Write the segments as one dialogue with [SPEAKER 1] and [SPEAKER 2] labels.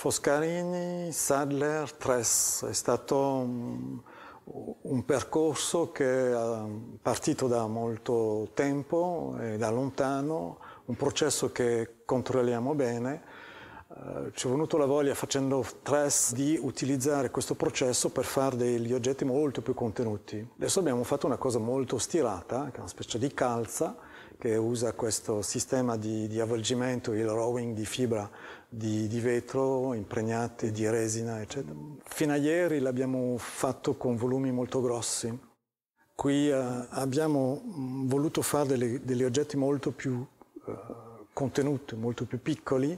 [SPEAKER 1] Foscarini, Sadler, Tress. È stato un, un percorso che è partito da molto tempo e da lontano, un processo che controlliamo bene eh, ci è venuta la voglia facendo stress di utilizzare questo processo per fare degli oggetti molto più contenuti. Adesso abbiamo fatto una cosa molto stirata, che è una specie di calza, che usa questo sistema di, di avvolgimento, il rowing di fibra di, di, vetro impregnate di resina, eccetera. Fino a ieri l'abbiamo fatto con volumi molto grossi. Qui eh, abbiamo mm, voluto fare delle, degli oggetti molto più eh, contenuti, molto più piccoli,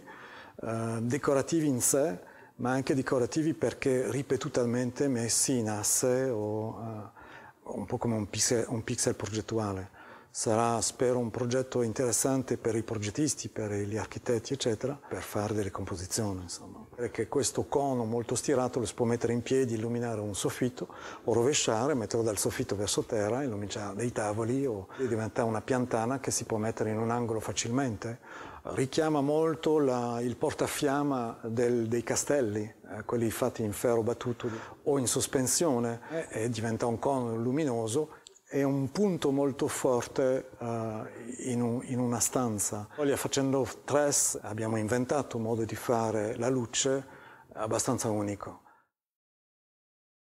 [SPEAKER 1] eh, decorativi in sé, ma anche decorativi perché ripetutamente messi in asse o eh, un po' come un pixel, un pixel progettuale sarà spero un progetto interessante per i progettisti, per gli architetti eccetera, per fare delle composizioni insomma. Perché questo cono molto stirato lo si può mettere in piedi, illuminare un soffitto o rovesciare, metterlo dal soffitto verso terra, illuminare dei tavoli o diventare una piantana che si può mettere in un angolo facilmente. Richiama molto la, il portafiamma del, dei castelli, eh, quelli fatti in ferro battuto o in sospensione e, e diventa un cono luminoso è un punto molto forte uh, in, un, in, una stanza. Poi facendo stress abbiamo inventato un modo di fare la luce abbastanza unico.